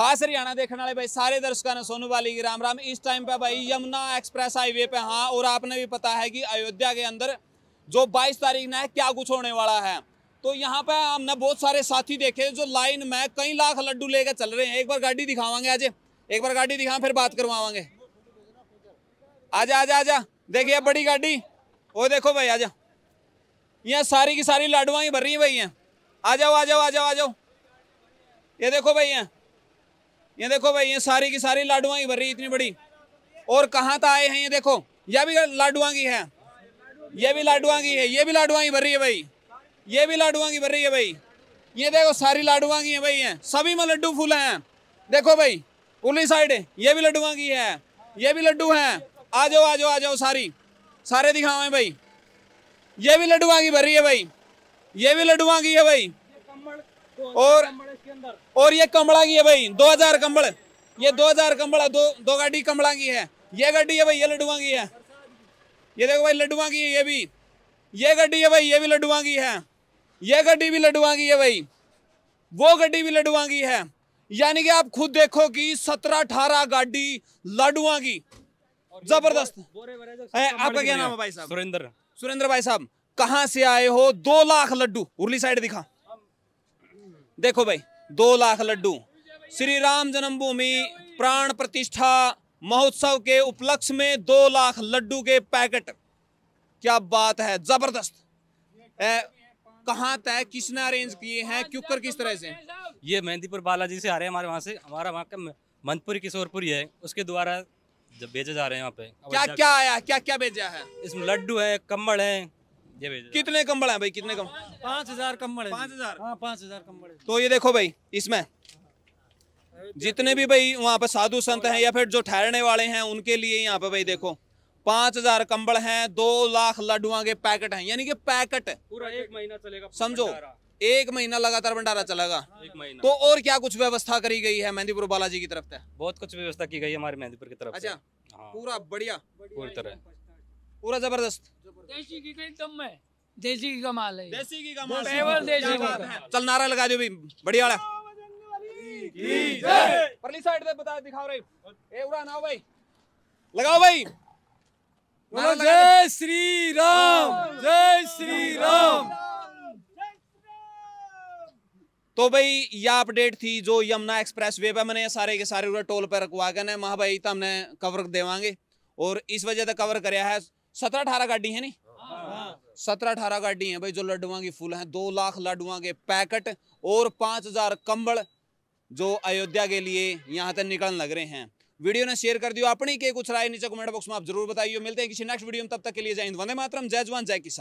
खास हरियाणा देखने वाले भाई सारे दर्शकों ने सोनू वाली की राम राम इस टाइम पे भाई यमुना एक्सप्रेस हाईवे पे हाँ और आपने भी पता है कि अयोध्या के अंदर जो 22 तारीख ना है क्या कुछ होने वाला है तो यहाँ पे हमने बहुत सारे साथी देखे जो लाइन में कई लाख लड्डू लेकर चल रहे हैं एक बार गाड़ी दिखावा आज एक बार गाड़ी दिखा फिर बात करवावांगे आजा आजा आजा देखिए बड़ी गाड़ी वो देखो भाई आजा यहाँ सारी की सारी लाडुआ ही भर रही है भाई यहाँ आ जाओ आ जाओ आ जाओ आ जाओ ये देखो भाई यहाँ ये देखो भाई ये सारी की सारी लाडुआ की भरी इतनी बड़ी और कहाँ तक आए हैं ये देखो यह भी लाडुआ की है ये भी लाडुआ की है ये भी लाडुआ की भरी है भाई ये भी लाडुआ की भरी है भाई ये देखो सारी लाडुआ की है भाई है सभी में लड्डू फूल हैं देखो भाई उली साइड ये भी लड्डुआ की है ये भी लड्डू हैं आ जाओ आ जाओ आ जाओ सारी सारे दिखाओ भाई ये भी लड्डुआ की भरी है भाई ये भी लड्डुआ की है भाई और और ये कमड़ा की है भाई 2000 कंबल ये 2000 कंबल दो दो गाड़ी कमड़ा की है ये गाड़ी है भाई ये लड्डुआ की है ये देखो भाई लड्डुआ की है ये भी ये गाड़ी है भाई ये भी लड्डुआ की है ये गाड़ी भी लड्डुआ की है भाई वो गाड़ी भी लड्डुआ की है यानी कि आप खुद देखो कि सत्रह अठारह गाड़ी की जबरदस्त आपका क्या नाम है भाई साहब सुरेंद्र सुरेंद्र भाई साहब कहाँ से आए हो दो लाख लड्डू उर्ली साइड दिखा देखो भाई दो लाख लड्डू श्री राम जन्मभूमि प्राण प्रतिष्ठा महोत्सव के उपलक्ष्य में दो लाख लड्डू के पैकेट क्या बात है जबरदस्त कहाँ तय किसने अरेंज किए हैं क्यूकर किस तरह से ये मेहंदीपुर बालाजी से आ रहे हैं हमारे वहाँ से हमारा वहाँ का मंदपुर किशोरपुरी है उसके द्वारा जब भेजे जा रहे हैं वहाँ पे क्या क्या आया क्या क्या भेजा है इसमें लड्डू है कम्बल है कितने कम्बल है भाई कितने कम पाँच हजार कम्बल पाँच हजार हाँ पाँच हजार कम्बल तो ये देखो भाई इसमें जितने भी भाई वहाँ पे साधु संत हैं या फिर जो ठहरने वाले हैं उनके लिए यहाँ पे भाई देखो पांच हजार कम्बल है दो लाख लड्डुआ के पैकेट हैं यानी कि पैकेट पूरा एक महीना चलेगा समझो एक महीना लगातार भंडारा चलेगा एक महीना तो और क्या कुछ व्यवस्था करी गई है मेहंदीपुर बालाजी की तरफ से बहुत कुछ व्यवस्था की गई है हमारे मेहंदीपुर की तरफ अच्छा हाँ। पूरा बढ़िया पूरी तरह पूरा जबरदस्त देसी घी एकदम देसी घी है देसी घी केवल देसी घी चल नारा लगा दो बढ़िया वाला परली साइड बता ए भाई लगाओ भाई जय श्री राम जय श्री राम तो भाई यह अपडेट थी जो यमुना एक्सप्रेस वे पर मैंने सारे के सारे टोल पर रखवा गए महा भाई तो हमने कवर देवांगे और इस वजह से कवर कराया है सत्रह अठारह गाड़ी है नी हाँ। सत्रह अठारह गाड़ी है भाई जो लड्डुआ की फूल है दो लाख लड्डुआ के पैकेट और पांच हजार कंबल जो अयोध्या के लिए यहाँ तक निकल लग रहे हैं वीडियो ने शेयर कर दियो अपनी के कुछ राय नीचे कमेंट बॉक्स में आप जरूर बताइए मिलते हैं किसी नेक्स्ट वीडियो में तब तक के लिए जय हिंद वंदे मातरम जय जवान जय किसान